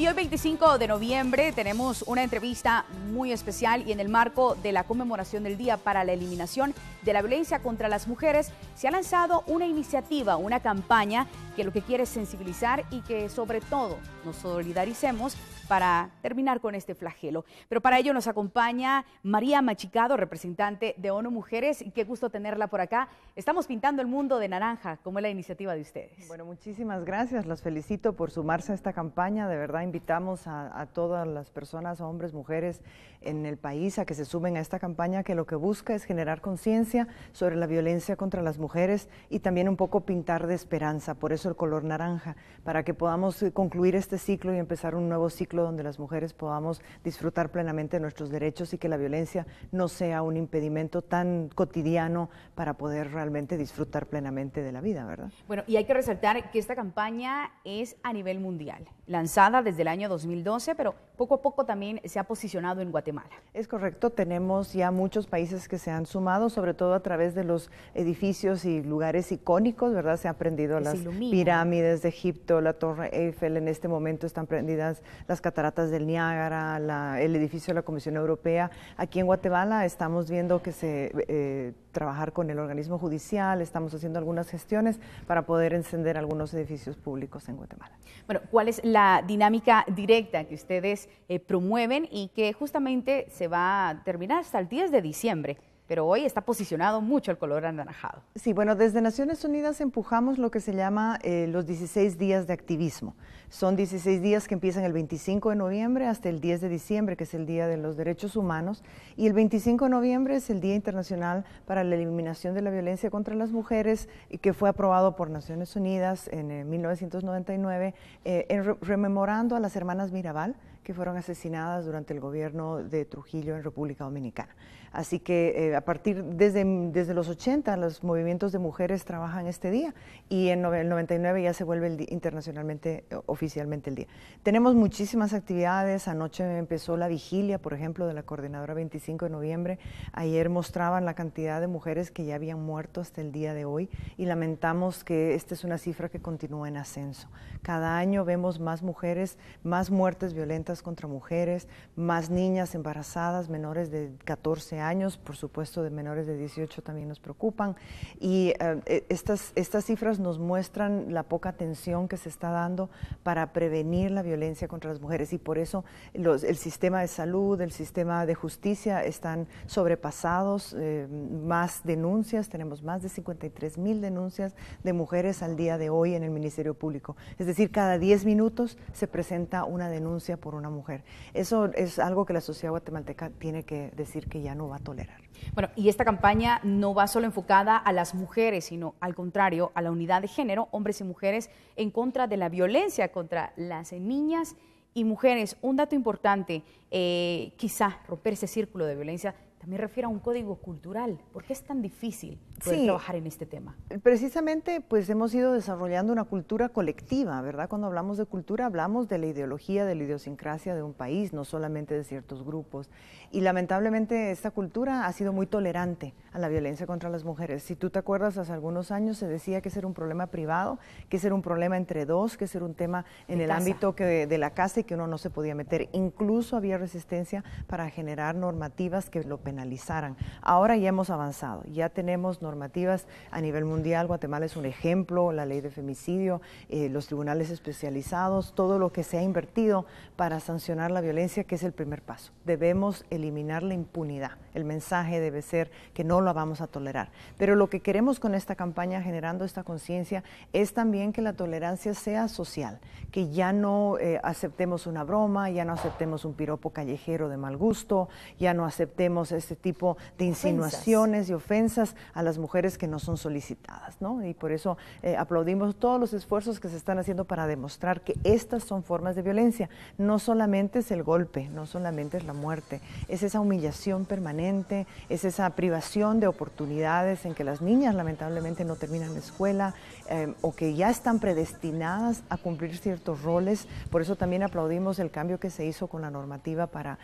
Y hoy 25 de noviembre tenemos una entrevista muy especial y en el marco de la conmemoración del Día para la Eliminación de la Violencia contra las Mujeres, se ha lanzado una iniciativa, una campaña que lo que quiere es sensibilizar y que sobre todo nos solidaricemos para terminar con este flagelo. Pero para ello nos acompaña María Machicado, representante de ONU Mujeres, y qué gusto tenerla por acá. Estamos pintando el mundo de naranja, como es la iniciativa de ustedes. Bueno, muchísimas gracias, Los felicito por sumarse a esta campaña, de verdad invitamos a todas las personas, hombres, mujeres en el país, a que se sumen a esta campaña que lo que busca es generar conciencia sobre la violencia contra las mujeres y también un poco pintar de esperanza, por eso el color naranja, para que podamos eh, concluir este ciclo y empezar un nuevo ciclo donde las mujeres podamos disfrutar plenamente de nuestros derechos y que la violencia no sea un impedimento tan cotidiano para poder realmente disfrutar plenamente de la vida, ¿verdad? Bueno, y hay que resaltar que esta campaña es a nivel mundial, lanzada desde el año 2012, pero poco a poco también se ha posicionado en Guatemala. Es correcto, tenemos ya muchos países que se han sumado, sobre todo a través de los edificios y lugares icónicos, ¿verdad? Se han prendido las pirámides de Egipto, la Torre Eiffel, en este momento están prendidas las cataratas del Niágara, el edificio de la Comisión Europea. Aquí en Guatemala estamos viendo que se... Eh, trabajar con el organismo judicial, estamos haciendo algunas gestiones para poder encender algunos edificios públicos en Guatemala. Bueno, ¿cuál es la dinámica directa que ustedes eh, promueven y que justamente se va a terminar hasta el 10 de diciembre? pero hoy está posicionado mucho el color anaranjado. Sí, bueno, desde Naciones Unidas empujamos lo que se llama eh, los 16 días de activismo. Son 16 días que empiezan el 25 de noviembre hasta el 10 de diciembre, que es el Día de los Derechos Humanos, y el 25 de noviembre es el Día Internacional para la Eliminación de la Violencia contra las Mujeres, que fue aprobado por Naciones Unidas en 1999, eh, eh, rememorando a las hermanas Mirabal fueron asesinadas durante el gobierno de Trujillo en República Dominicana. Así que eh, a partir desde, desde los 80 los movimientos de mujeres trabajan este día y en el 99 ya se vuelve internacionalmente oficialmente el día. Tenemos muchísimas actividades, anoche empezó la vigilia, por ejemplo, de la coordinadora 25 de noviembre, ayer mostraban la cantidad de mujeres que ya habían muerto hasta el día de hoy y lamentamos que esta es una cifra que continúa en ascenso. Cada año vemos más mujeres, más muertes violentas contra mujeres, más niñas embarazadas, menores de 14 años, por supuesto de menores de 18 también nos preocupan. Y eh, e, estas, estas cifras nos muestran la poca atención que se está dando para prevenir la violencia contra las mujeres y por eso el sistema de salud, el sistema de justicia están sobrepasados, eh, más denuncias, tenemos más de 53 mil denuncias de mujeres al día de hoy en el Ministerio Público. Es decir, cada 10 minutos se presenta una denuncia por un una mujer. Eso es algo que la sociedad guatemalteca tiene que decir que ya no va a tolerar. Bueno, y esta campaña no va solo enfocada a las mujeres, sino al contrario, a la unidad de género, hombres y mujeres, en contra de la violencia contra las niñas y mujeres. Un dato importante, eh, quizá romper ese círculo de violencia también refiere a un código cultural. ¿Por qué es tan difícil trabajar en este tema? Precisamente, pues hemos ido desarrollando una cultura colectiva, ¿verdad? Cuando hablamos de cultura, hablamos de la ideología, de la idiosincrasia de un país, no solamente de ciertos grupos. Y lamentablemente, esta cultura ha sido muy tolerante a la violencia contra las mujeres. Si tú te acuerdas, hace algunos años se decía que ser era un problema privado, que ser un problema entre dos, que ser un tema en el ámbito de la casa y que uno no se podía meter. Incluso había resistencia para generar normativas que lo penalizaran. Ahora ya hemos avanzado, ya tenemos normativas a nivel mundial, Guatemala es un ejemplo, la ley de femicidio, eh, los tribunales especializados, todo lo que se ha invertido para sancionar la violencia, que es el primer paso. Debemos eliminar la impunidad. El mensaje debe ser que no la vamos a tolerar. Pero lo que queremos con esta campaña, generando esta conciencia, es también que la tolerancia sea social, que ya no eh, aceptemos una broma, ya no aceptemos un piropo callejero de mal gusto, ya no aceptemos este tipo de insinuaciones y ofensas a las mujeres que no son solicitadas, ¿no? Y por eso eh, aplaudimos todos los esfuerzos que se están haciendo para demostrar que estas son formas de violencia. No solamente es el golpe, no solamente es la muerte, es esa humillación permanente, es esa privación de oportunidades en que las niñas lamentablemente no terminan la escuela, Em, o que ya están predestinadas a cumplir ciertos roles. Por eso también aplaudimos el cambio que se hizo con la normativa para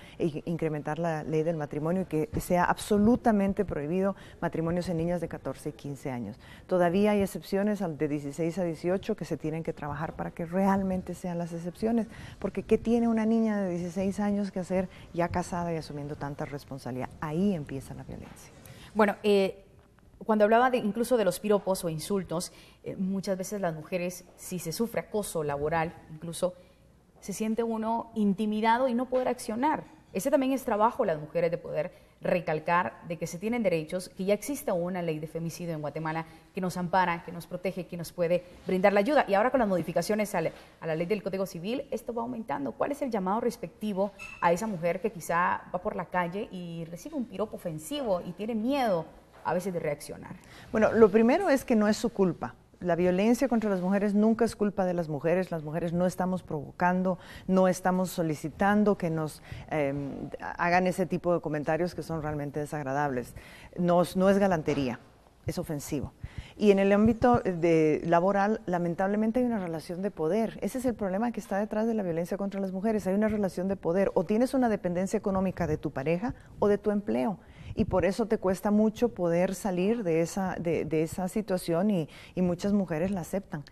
incrementar la ley del matrimonio y que sea absolutamente prohibido matrimonios en niñas de 14 y 15 años. Todavía hay excepciones de 16 a 18 que se tienen que trabajar para que realmente sean las excepciones, porque ¿qué tiene una niña de 16 años que hacer ya casada y asumiendo tanta responsabilidad? Ahí empieza la violencia. Bueno, eh, cuando hablaba de, incluso de los piropos o insultos, eh, muchas veces las mujeres, si se sufre acoso laboral, incluso se siente uno intimidado y no poder accionar. Ese también es trabajo las mujeres de poder recalcar de que se tienen derechos, que ya existe una ley de femicidio en Guatemala que nos ampara, que nos protege, que nos puede brindar la ayuda. Y ahora con las modificaciones a la ley del Código Civil, esto va aumentando. ¿Cuál es el llamado respectivo a esa mujer que quizá va por la calle y recibe un piropo ofensivo y tiene miedo a veces de reaccionar? Bueno, lo primero es que no es su culpa. La violencia contra las mujeres nunca es culpa de las mujeres, las mujeres no estamos provocando, no estamos solicitando que nos em, hagan ese tipo de comentarios que son realmente desagradables. no es galantería, es ofensivo. Y en el ámbito de laboral, lamentablemente hay una relación de poder. Ese es el problema que está detrás de la violencia contra las mujeres. Hay una relación de poder. O tienes una dependencia económica de tu pareja o de tu empleo y por eso te cuesta mucho poder salir de esa, de, esa situación y muchas mujeres la aceptan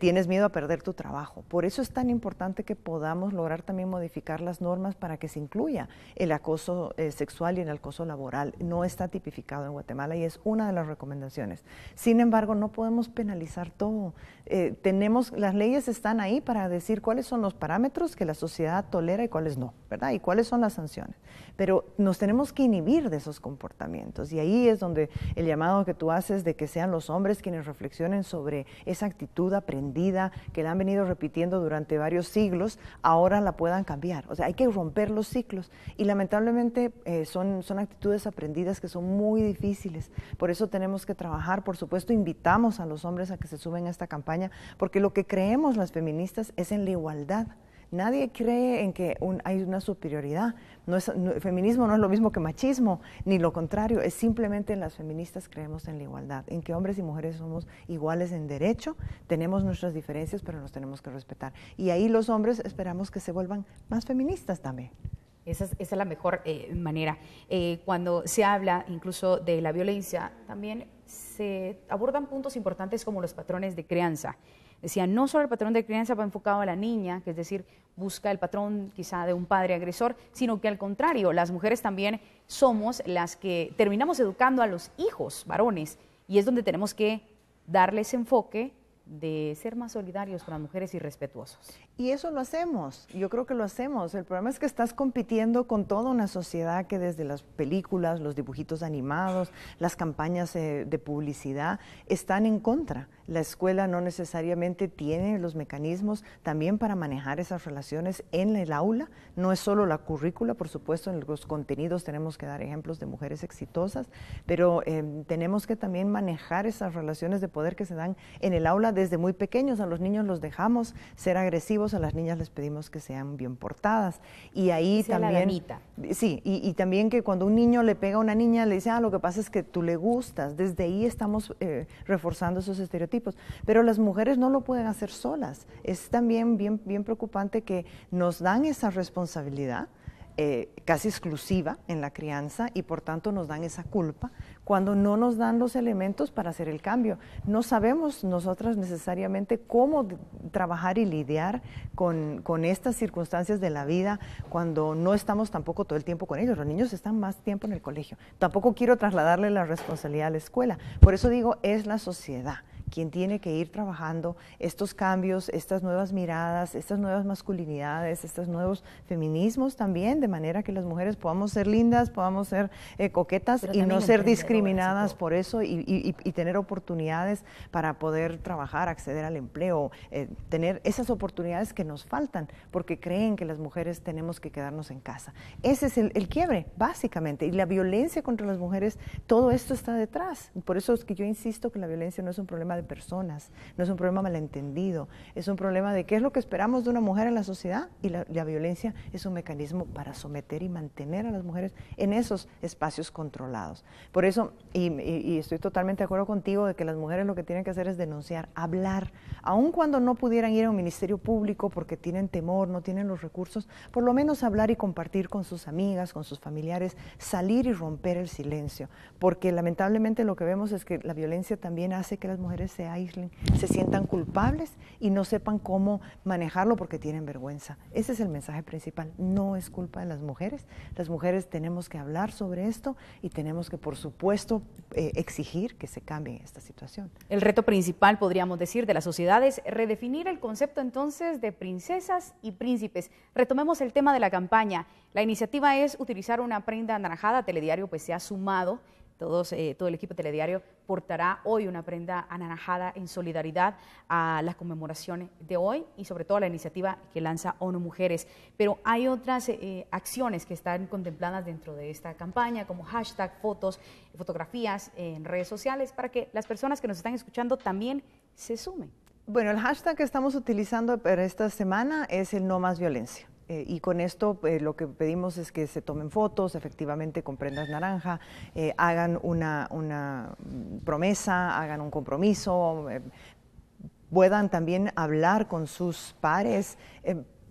tienes miedo a perder tu trabajo. Por eso es tan importante que podamos lograr también modificar las normas para que se incluya el acoso eh, sexual y el acoso laboral. No está tipificado en Guatemala y es una de las recomendaciones. Sin embargo, no podemos penalizar todo. Eh, tenemos, las leyes están ahí para decir cuáles son los parámetros que la sociedad tolera y cuáles no, ¿verdad? Y cuáles son las sanciones. Pero nos tenemos que inhibir de esos comportamientos. Y ahí es donde el llamado que tú haces de que sean los hombres quienes reflexionen sobre esa actitud aprendida, que la han venido repitiendo durante varios siglos, ahora la puedan cambiar. O sea, hay que romper los ciclos. Y lamentablemente eh, son, son actitudes aprendidas que son muy difíciles. Por eso tenemos que trabajar. Por supuesto, invitamos a los hombres a que se sumen a esta campaña, porque lo que creemos las feministas es en la igualdad. Nadie cree en que hay una superioridad. No es, feminismo no es lo mismo que machismo, ni lo contrario. Es simplemente las feministas creemos en la igualdad, en que hombres y mujeres somos iguales en derecho, tenemos nuestras diferencias, pero nos tenemos que respetar. Y ahí los hombres esperamos que se vuelvan más feministas también. Esa es, la mejor eh, manera. Eh, cuando se habla incluso de la violencia, también se abordan puntos importantes como los patrones de crianza. Decía, no solo el patrón de crianza va enfocado a la niña, que es decir, busca el patrón quizá de un padre agresor, sino que al contrario, las mujeres también somos las que terminamos educando a los hijos varones y es donde tenemos que darles enfoque de ser más solidarios con las mujeres y respetuosos. Y eso lo hacemos, yo creo que lo hacemos. El problema es que estás compitiendo con toda una sociedad que desde las películas, los dibujitos animados, las campañas eh, de publicidad, están en contra. La escuela no necesariamente tiene los mecanismos también para manejar esas relaciones en el aula. No es solo la currícula, por supuesto, en los contenidos tenemos que dar ejemplos de mujeres exitosas, pero eh, tenemos que también manejar esas relaciones de poder que se dan en el aula desde muy pequeños, a los niños los dejamos ser agresivos, a las niñas les pedimos que sean bien portadas. Y ahí también... sí, y, también que cuando un niño le pega a una niña, le dice, ah, lo que pasa es que tú le gustas. Desde ahí estamos eh, reforzando esos estereotipos. Pero las mujeres no lo pueden hacer solas. Es también bien, bien preocupante que nos dan esa responsabilidad eh, casi exclusiva en la crianza y por tanto nos dan esa culpa cuando no nos dan los elementos para hacer el cambio. No sabemos nosotras necesariamente cómo trabajar y lidiar con, con, estas circunstancias de la vida cuando no estamos tampoco todo el tiempo con ellos. Los niños están más tiempo en el colegio. Tampoco quiero trasladarle la responsabilidad a la escuela. Por eso digo, es la sociedad quien tiene que ir trabajando estos cambios, estas nuevas miradas, estas nuevas masculinidades, estos nuevos feminismos también, de manera que las mujeres podamos ser lindas, podamos ser eh, coquetas y no ser discriminadas por eso y, tener oportunidades para poder trabajar, acceder al empleo, eh, tener esas oportunidades que nos faltan, porque creen que las mujeres tenemos que quedarnos en casa. Ese es el, el quiebre, básicamente. Y la violencia contra las mujeres, todo esto está detrás. Por eso es que yo insisto que la violencia no es un problema de personas, no es un problema malentendido, es un problema de qué es lo que esperamos de una mujer en la sociedad y la, violencia es un mecanismo para someter y mantener a las mujeres en esos espacios controlados. Por eso, y, y estoy totalmente de acuerdo contigo de que las mujeres lo que tienen que hacer es denunciar, hablar, aun cuando no pudieran ir a un ministerio público porque tienen temor, no tienen los recursos, por lo menos hablar y compartir con sus amigas, con sus familiares, salir y romper el silencio, porque lamentablemente lo que vemos es que la violencia también hace que las mujeres se se sientan culpables y no sepan cómo manejarlo porque tienen vergüenza. Ese es el mensaje principal. No es culpa de las mujeres. Las mujeres tenemos que hablar sobre esto y tenemos que, por supuesto, eh, exigir que se cambie esta situación. El reto principal, podríamos decir, de la sociedad es redefinir el concepto entonces de princesas y príncipes. Retomemos el tema de la campaña. La iniciativa es utilizar una prenda anaranjada, Telediario pues se ha sumado eh, todo el equipo telediario portará hoy una prenda anaranjada en solidaridad a las conmemoraciones de hoy y sobre todo a la iniciativa que lanza ONU Mujeres. Pero hay otras eh, acciones que están contempladas dentro de esta campaña, como hashtag, fotos, fotografías en redes sociales, para que las personas que nos están escuchando también se sumen. Bueno, el hashtag que estamos utilizando para esta semana es el no más violencia. Eh, y con esto eh, lo que pedimos es que se tomen fotos, efectivamente con prendas naranja, eh, hagan una, promesa, hagan un compromiso, puedan también hablar con sus pares.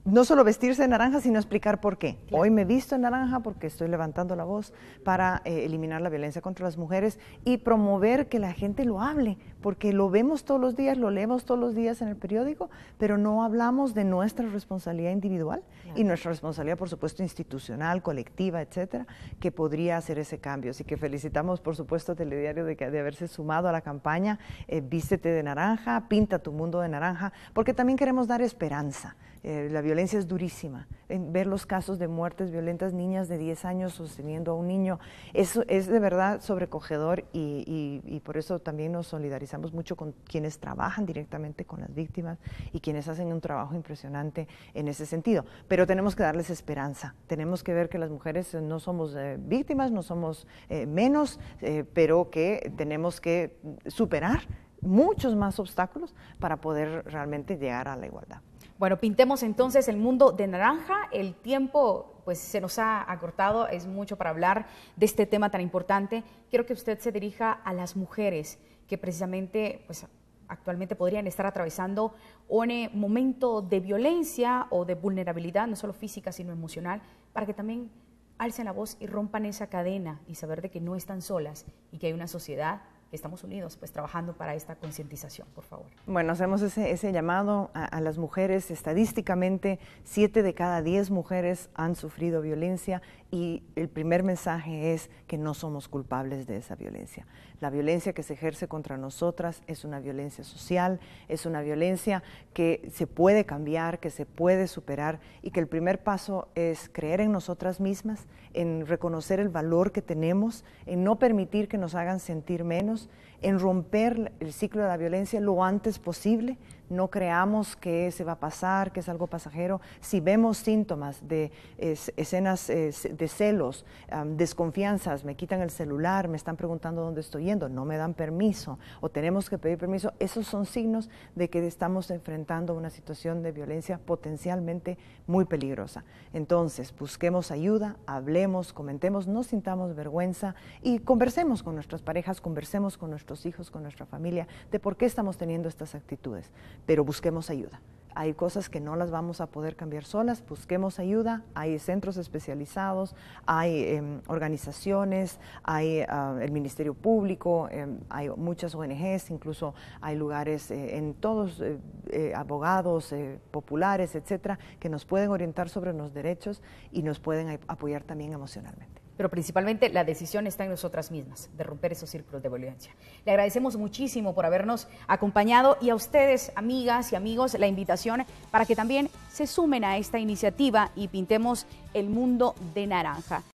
no solo vestirse de naranja, sino explicar por qué. Hoy me visto en naranja porque estoy levantando la voz para eliminar la violencia contra las mujeres y promover que la gente lo hable, porque lo vemos todos los días, lo leemos todos los días en el periódico, pero no hablamos de nuestra responsabilidad individual y nuestra responsabilidad, por supuesto, institucional, colectiva, etcétera, que podría hacer ese cambio. Así que felicitamos, por supuesto, a Telediario de, de haberse sumado a la campaña eh, Vístete de naranja, pinta tu mundo de naranja, porque también queremos dar esperanza. Eh, la violencia es durísima. ver los casos de muertes violentas, niñas de 10 años sosteniendo a un niño, eso es de verdad sobrecogedor y por eso también nos solidarizamos mucho con quienes trabajan directamente con las víctimas y quienes hacen un trabajo impresionante en ese sentido. Pero tenemos que darles esperanza, tenemos que ver que las mujeres eh, no somos eh, víctimas, no somos eh, menos, pero que tenemos que superar muchos más obstáculos para poder realmente llegar a la igualdad. Bueno, pintemos entonces el mundo de naranja. El tiempo pues se nos ha acortado, es mucho para hablar de este tema tan importante. Quiero que usted se dirija a las mujeres que precisamente pues, actualmente podrían estar atravesando un eh, momento de violencia o de vulnerabilidad, no solo física, sino emocional, para que también alcen la voz y rompan esa cadena y saber de que no están solas y que hay una sociedad estamos unidos, pues trabajando para esta concientización, por favor. Bueno, hacemos ese, llamado a, a, las mujeres. Estadísticamente, siete de cada diez mujeres han sufrido violencia y el primer mensaje es que no somos culpables de esa violencia. La violencia que se ejerce contra nosotras es una violencia social, es una violencia que se puede cambiar, que se puede superar y que el primer paso es creer en nosotras mismas, en reconocer el valor que tenemos, en no permitir que nos hagan sentir menos en romper el ciclo de la violencia lo antes posible, no creamos que se va a pasar, que es algo pasajero. Si vemos síntomas de escenas de celos, desconfianzas, me quitan el celular, me están preguntando dónde estoy yendo, no me dan permiso o tenemos que pedir permiso, esos son signos de que estamos enfrentando una situación de violencia potencialmente muy peligrosa. Entonces, busquemos ayuda, hablemos, comentemos, no sintamos vergüenza y conversemos con nuestras parejas, conversemos con nuestros hijos, con nuestra familia de por qué estamos teniendo estas actitudes pero busquemos ayuda. Hay cosas que no las vamos a poder cambiar solas, busquemos ayuda, hay centros especializados, hay em, organizaciones, hay ah, el Ministerio Público, em, hay muchas ONGs, incluso hay lugares eh, en todos, eh, eh, abogados populares, etcétera, que nos pueden orientar sobre los derechos y nos pueden apoyar también emocionalmente pero principalmente la decisión está en nosotras mismas de romper esos círculos de violencia. Le agradecemos muchísimo por habernos acompañado y a ustedes, amigas y amigos, la invitación para que también se sumen a esta iniciativa y pintemos el mundo de naranja.